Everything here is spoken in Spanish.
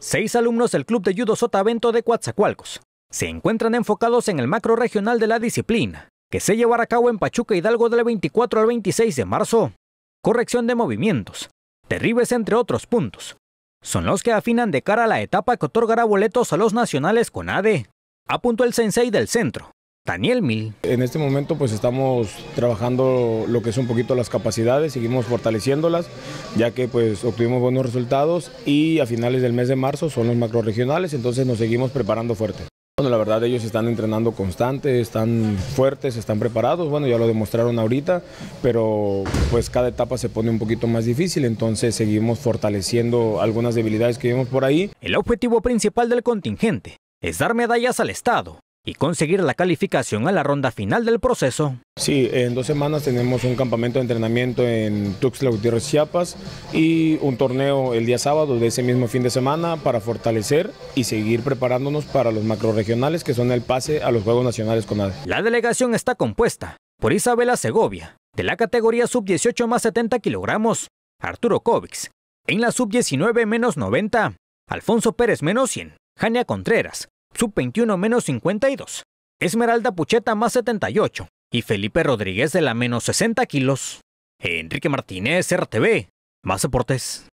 Seis alumnos del Club de Judo Sotavento de Coatzacoalcos se encuentran enfocados en el macro regional de la disciplina, que se llevará a cabo en Pachuca Hidalgo del 24 al 26 de marzo. Corrección de movimientos, terribles entre otros puntos. Son los que afinan de cara a la etapa que otorgará boletos a los nacionales con ADE, apuntó el sensei del centro, Daniel Mil. En este momento pues estamos trabajando lo que es un poquito las capacidades, seguimos fortaleciéndolas, ya que pues obtuvimos buenos resultados y a finales del mes de marzo son los macroregionales, entonces nos seguimos preparando fuerte. Bueno, la verdad ellos están entrenando constante, están fuertes, están preparados, bueno, ya lo demostraron ahorita, pero pues cada etapa se pone un poquito más difícil, entonces seguimos fortaleciendo algunas debilidades que vimos por ahí. El objetivo principal del contingente es dar medallas al Estado y conseguir la calificación a la ronda final del proceso. Sí, en dos semanas tenemos un campamento de entrenamiento en Tuxtla Gutiérrez, Chiapas y un torneo el día sábado de ese mismo fin de semana para fortalecer y seguir preparándonos para los macroregionales que son el pase a los Juegos Nacionales con ADE. La delegación está compuesta por Isabela Segovia, de la categoría sub-18 más 70 kilogramos, Arturo Kovics, en la sub-19 menos 90, Alfonso Pérez menos 100, Jania Contreras, sub 21 menos 52, Esmeralda Pucheta más 78 y Felipe Rodríguez de la menos 60 kilos. Enrique Martínez, RTV, más deportes.